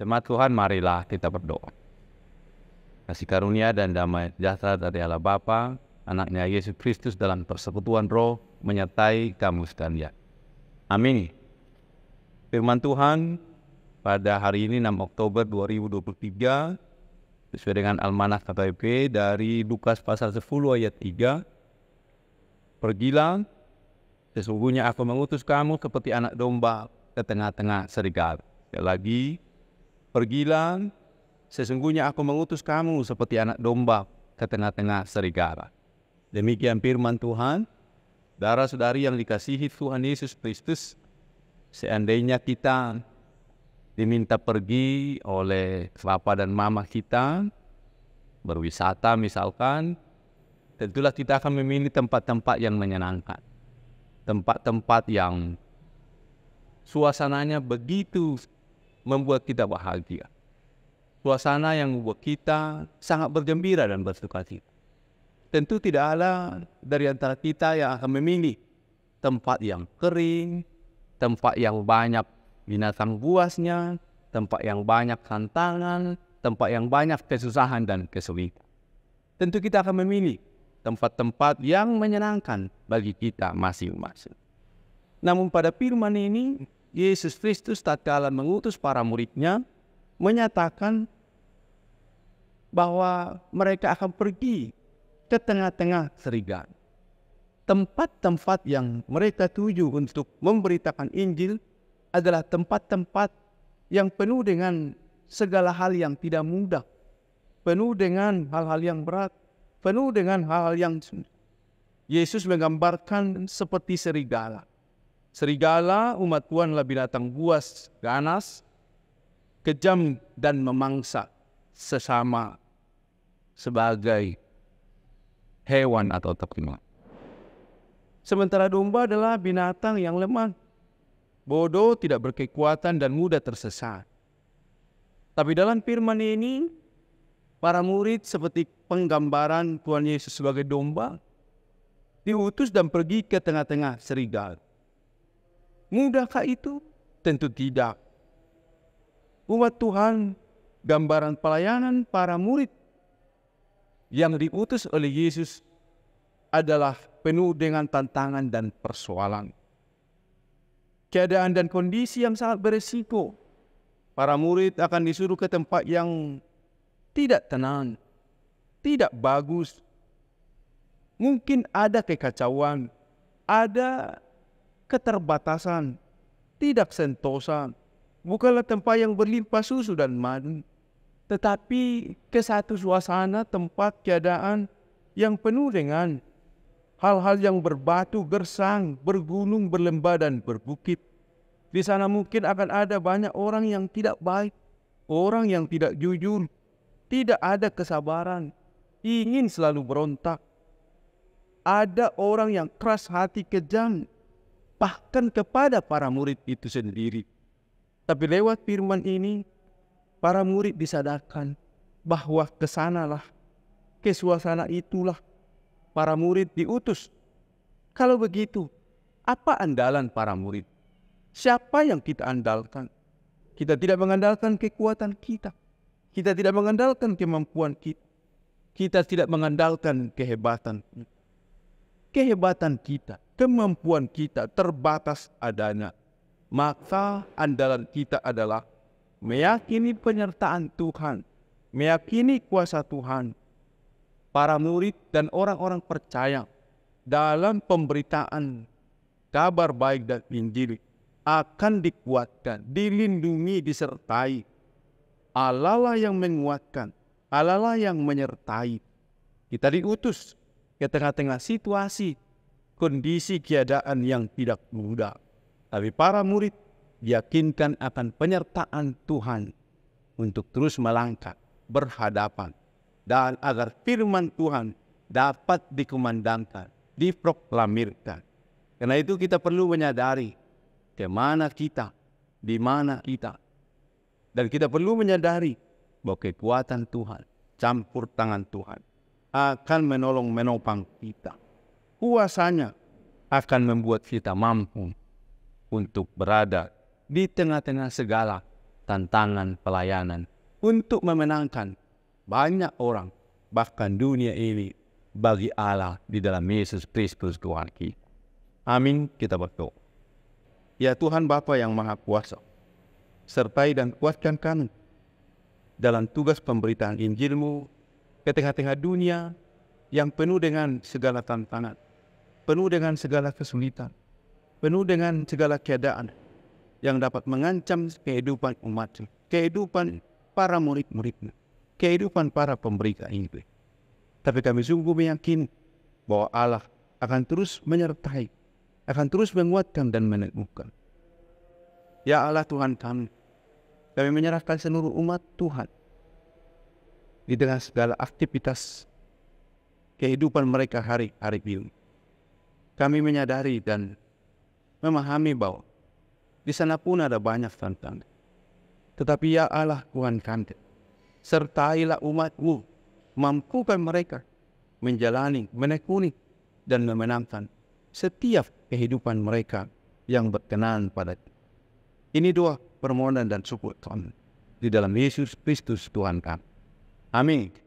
Jemaat Tuhan, marilah kita berdoa. Kasih karunia dan damai sejahtera dari Allah Bapa, anaknya Yesus Kristus dalam persekutuan roh menyertai kamu sekalian. Amin. Firman Tuhan pada hari ini 6 Oktober 2023 sesuai dengan almanak KTP dari Lukas pasal 10 ayat 3 Pergilah sesungguhnya aku mengutus kamu seperti anak domba ke tengah-tengah serigala. Sekali lagi, Pergilah, sesungguhnya aku mengutus kamu seperti anak domba ke tengah-tengah serigala. Demikian firman Tuhan, darah saudari yang dikasihi Tuhan Yesus Kristus, seandainya kita diminta pergi oleh papa dan mama kita, berwisata misalkan, tentulah kita akan memilih tempat-tempat yang menyenangkan. Tempat-tempat yang suasananya begitu membuat kita bahagia. Suasana yang membuat kita sangat bergembira dan bersuka cita. Tentu tidak ada dari antara kita yang akan memilih tempat yang kering, tempat yang banyak binatang buasnya, tempat yang banyak tantangan, tempat yang banyak kesusahan dan kesulitan. Tentu kita akan memilih tempat-tempat yang menyenangkan bagi kita masing-masing. Namun pada firman ini Yesus Kristus tatkala mengutus para muridnya menyatakan bahwa mereka akan pergi ke tengah-tengah serigala. Tempat-tempat yang mereka tuju untuk memberitakan Injil adalah tempat-tempat yang penuh dengan segala hal yang tidak mudah, penuh dengan hal-hal yang berat, penuh dengan hal-hal yang Yesus menggambarkan seperti serigala. Serigala umat Tuhan lebih datang buas, ganas, kejam dan memangsa sesama sebagai hewan atau terkena. Sementara domba adalah binatang yang lemah, bodoh, tidak berkekuatan dan mudah tersesat. Tapi dalam firman ini, para murid seperti penggambaran Tuhan Yesus sebagai domba, diutus dan pergi ke tengah-tengah serigala Mudahkah itu? Tentu tidak. Umat Tuhan, gambaran pelayanan para murid yang diutus oleh Yesus adalah penuh dengan tantangan dan persoalan. Keadaan dan kondisi yang sangat beresiko. Para murid akan disuruh ke tempat yang tidak tenang, tidak bagus. Mungkin ada kekacauan, ada keterbatasan, tidak sentosa, bukanlah tempat yang berlimpah susu dan madu, tetapi ke satu suasana tempat keadaan yang penuh dengan hal-hal yang berbatu, gersang, bergunung, berlembah, dan berbukit. Di sana mungkin akan ada banyak orang yang tidak baik, orang yang tidak jujur, tidak ada kesabaran, ingin selalu berontak. Ada orang yang keras hati kejam, bahkan kepada para murid itu sendiri. Tapi lewat firman ini, para murid disadarkan bahwa kesanalah, ke suasana itulah para murid diutus. Kalau begitu, apa andalan para murid? Siapa yang kita andalkan? Kita tidak mengandalkan kekuatan kita. Kita tidak mengandalkan kemampuan kita. Kita tidak mengandalkan kehebatan kehebatan kita, kemampuan kita terbatas adanya. Maka andalan kita adalah meyakini penyertaan Tuhan, meyakini kuasa Tuhan. Para murid dan orang-orang percaya dalam pemberitaan kabar baik dan Injil akan dikuatkan, dilindungi, disertai. Allah yang menguatkan, Allah yang menyertai. Kita diutus ke tengah-tengah situasi kondisi keadaan yang tidak mudah. Tapi para murid diyakinkan akan penyertaan Tuhan untuk terus melangkah berhadapan dan agar firman Tuhan dapat dikumandangkan, diproklamirkan. Karena itu kita perlu menyadari kemana kita, di mana kita. Dan kita perlu menyadari bahwa kekuatan Tuhan, campur tangan Tuhan akan menolong menopang kita. Kuasanya akan membuat kita mampu untuk berada di tengah-tengah segala tantangan pelayanan untuk memenangkan banyak orang, bahkan dunia ini bagi Allah di dalam Yesus Kristus Tuhan kita. Amin, kita berdoa. Ya Tuhan Bapa yang Maha Kuasa, sertai dan kuatkan kami dalam tugas pemberitaan Injilmu ke tengah-tengah dunia yang penuh dengan segala tantangan, penuh dengan segala kesulitan, penuh dengan segala keadaan yang dapat mengancam kehidupan umat, kehidupan para murid-muridnya, kehidupan para pemberita Injil. Tapi kami sungguh meyakini bahwa Allah akan terus menyertai, akan terus menguatkan dan meneguhkan. Ya Allah Tuhan kami, kami menyerahkan seluruh umat Tuhan di tengah segala aktivitas kehidupan mereka hari-hari ini. Kami menyadari dan memahami bahwa di sana pun ada banyak tantangan. Tetapi ya Allah Tuhan kami, sertailah umatmu, mampukan mereka menjalani, menekuni, dan memenangkan setiap kehidupan mereka yang berkenan pada Ini dua permohonan dan syukur Tuhan di dalam Yesus Kristus Tuhan kami. Amém.